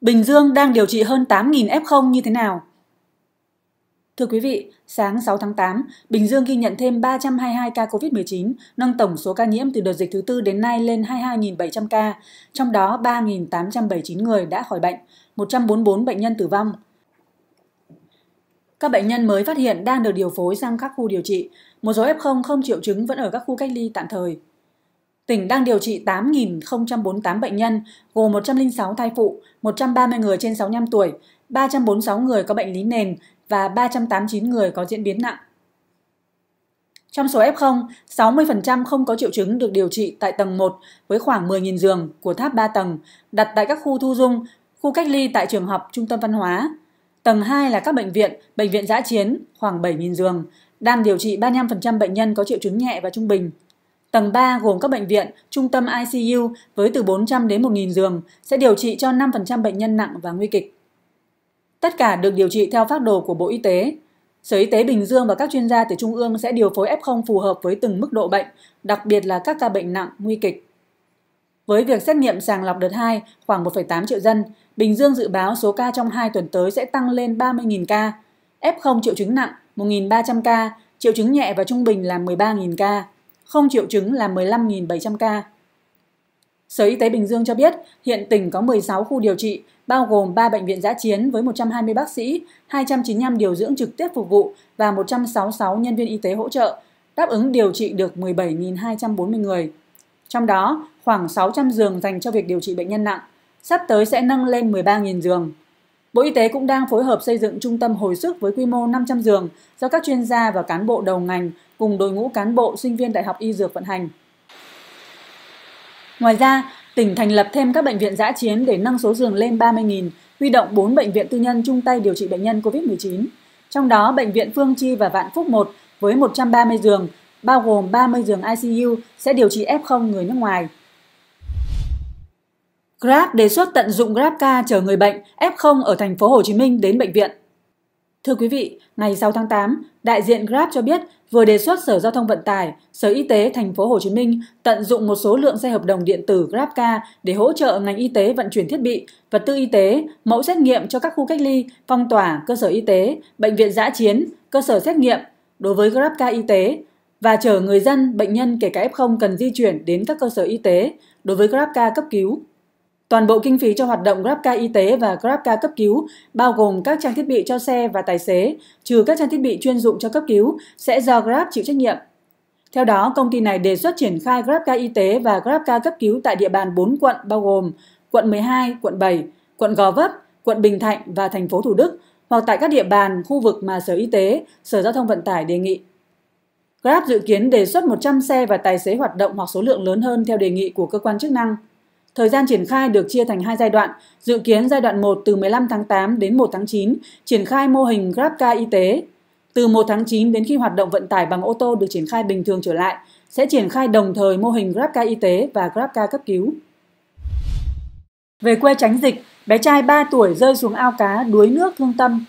Bình Dương đang điều trị hơn 8.000 F0 như thế nào? Thưa quý vị, sáng 6 tháng 8, Bình Dương ghi nhận thêm 322 ca COVID-19, nâng tổng số ca nhiễm từ đợt dịch thứ tư đến nay lên 22.700 ca, trong đó 3.879 người đã khỏi bệnh, 144 bệnh nhân tử vong. Các bệnh nhân mới phát hiện đang được điều phối sang các khu điều trị, một số F0 không triệu chứng vẫn ở các khu cách ly tạm thời. Tỉnh đang điều trị 8.048 bệnh nhân, gồm 106 thai phụ, 130 người trên 65 tuổi, 346 người có bệnh lý nền và 389 người có diễn biến nặng. Trong số F0, 60% không có triệu chứng được điều trị tại tầng 1 với khoảng 10.000 giường của tháp 3 tầng đặt tại các khu thu dung, khu cách ly tại trường học, trung tâm văn hóa. Tầng 2 là các bệnh viện, bệnh viện giã chiến, khoảng 7.000 giường, đang điều trị 35% bệnh nhân có triệu chứng nhẹ và trung bình. Tầng 3 gồm các bệnh viện, trung tâm ICU với từ 400 đến 1.000 giường sẽ điều trị cho 5% bệnh nhân nặng và nguy kịch. Tất cả được điều trị theo phác đồ của Bộ Y tế. Sở Y tế Bình Dương và các chuyên gia từ Trung ương sẽ điều phối F0 phù hợp với từng mức độ bệnh, đặc biệt là các ca bệnh nặng, nguy kịch. Với việc xét nghiệm sàng lọc đợt 2 khoảng 1,8 triệu dân, Bình Dương dự báo số ca trong 2 tuần tới sẽ tăng lên 30.000 ca, F0 triệu chứng nặng 1.300 ca, triệu chứng nhẹ và trung bình là 13.000 ca không triệu chứng là 15.700 ca. Sở Y tế Bình Dương cho biết hiện tỉnh có 16 khu điều trị, bao gồm 3 bệnh viện giã chiến với 120 bác sĩ, 295 điều dưỡng trực tiếp phục vụ và 166 nhân viên y tế hỗ trợ, đáp ứng điều trị được 17.240 người. Trong đó, khoảng 600 giường dành cho việc điều trị bệnh nhân nặng, sắp tới sẽ nâng lên 13.000 giường. Bộ Y tế cũng đang phối hợp xây dựng trung tâm hồi sức với quy mô 500 giường do các chuyên gia và cán bộ đầu ngành cùng đội ngũ cán bộ sinh viên Đại học Y Dược vận hành. Ngoài ra, tỉnh thành lập thêm các bệnh viện giã chiến để nâng số giường lên 30.000, huy động 4 bệnh viện tư nhân chung tay điều trị bệnh nhân COVID-19. Trong đó, Bệnh viện Phương Chi và Vạn Phúc 1 với 130 giường, bao gồm 30 giường ICU sẽ điều trị F0 người nước ngoài. Grab đề xuất tận dụng GrabCar chở người bệnh F0 ở thành phố Hồ Chí Minh đến bệnh viện. Thưa quý vị, ngày 6 tháng 8, đại diện Grab cho biết vừa đề xuất Sở Giao thông Vận tải, Sở Y tế thành phố Hồ Chí Minh tận dụng một số lượng xe hợp đồng điện tử GrabCar để hỗ trợ ngành y tế vận chuyển thiết bị, vật tư y tế, mẫu xét nghiệm cho các khu cách ly, phong tỏa, cơ sở y tế, bệnh viện dã chiến, cơ sở xét nghiệm đối với GrabCar y tế và chở người dân, bệnh nhân kể cả F0 cần di chuyển đến các cơ sở y tế đối với GrabCar cấp cứu. Toàn bộ kinh phí cho hoạt động GrabCar y tế và GrabCar cấp cứu, bao gồm các trang thiết bị cho xe và tài xế, trừ các trang thiết bị chuyên dụng cho cấp cứu, sẽ do Grab chịu trách nhiệm. Theo đó, công ty này đề xuất triển khai GrabCar y tế và GrabCar cấp cứu tại địa bàn 4 quận bao gồm quận 12, quận 7, quận Gò Vấp, quận Bình Thạnh và thành phố Thủ Đức, hoặc tại các địa bàn, khu vực mà Sở Y tế, Sở Giao thông Vận tải đề nghị. Grab dự kiến đề xuất 100 xe và tài xế hoạt động hoặc số lượng lớn hơn theo đề nghị của cơ quan chức năng. Thời gian triển khai được chia thành hai giai đoạn, dự kiến giai đoạn 1 từ 15 tháng 8 đến 1 tháng 9 triển khai mô hình GrabCar y tế. Từ 1 tháng 9 đến khi hoạt động vận tải bằng ô tô được triển khai bình thường trở lại, sẽ triển khai đồng thời mô hình GrabCar y tế và GrabCar cấp cứu. Về quê tránh dịch, bé trai 3 tuổi rơi xuống ao cá đuối nước thương tâm.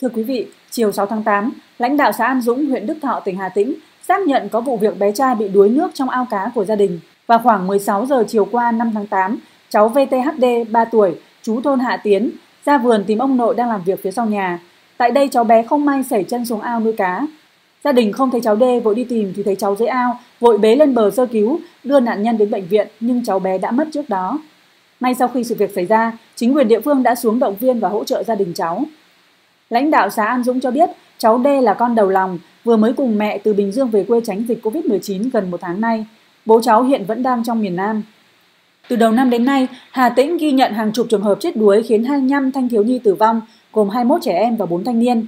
Thưa quý vị, chiều 6 tháng 8, lãnh đạo xã An Dũng, huyện Đức Thọ, tỉnh Hà Tĩnh xác nhận có vụ việc bé trai bị đuối nước trong ao cá của gia đình. Vào khoảng 16 giờ chiều qua 5 tháng 8, cháu VTHD 3 tuổi, chú thôn Hạ Tiến, ra vườn tìm ông nội đang làm việc phía sau nhà. Tại đây cháu bé không may xảy chân xuống ao nuôi cá. Gia đình không thấy cháu D vội đi tìm thì thấy cháu dưới ao, vội bế lên bờ sơ cứu, đưa nạn nhân đến bệnh viện nhưng cháu bé đã mất trước đó. Ngay sau khi sự việc xảy ra, chính quyền địa phương đã xuống động viên và hỗ trợ gia đình cháu. Lãnh đạo xã An Dũng cho biết, cháu D là con đầu lòng, vừa mới cùng mẹ từ Bình Dương về quê tránh dịch COVID-19 gần một tháng nay bố cháu hiện vẫn đang trong miền Nam. Từ đầu năm đến nay, Hà Tĩnh ghi nhận hàng chục trường hợp chết đuối khiến 25 thanh thiếu nhi tử vong, gồm 21 trẻ em và 4 thanh niên.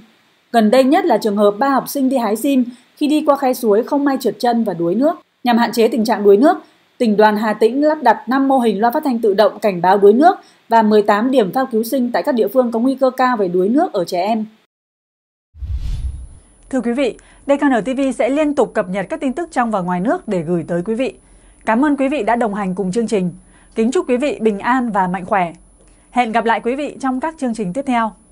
Gần đây nhất là trường hợp 3 học sinh đi hái sim khi đi qua khe suối không may trượt chân và đuối nước. Nhằm hạn chế tình trạng đuối nước, tỉnh đoàn Hà Tĩnh lắp đặt 5 mô hình loa phát thanh tự động cảnh báo đuối nước và 18 điểm phao cứu sinh tại các địa phương có nguy cơ cao về đuối nước ở trẻ em. Thưa quý vị, DKN TV sẽ liên tục cập nhật các tin tức trong và ngoài nước để gửi tới quý vị. Cảm ơn quý vị đã đồng hành cùng chương trình. Kính chúc quý vị bình an và mạnh khỏe. Hẹn gặp lại quý vị trong các chương trình tiếp theo.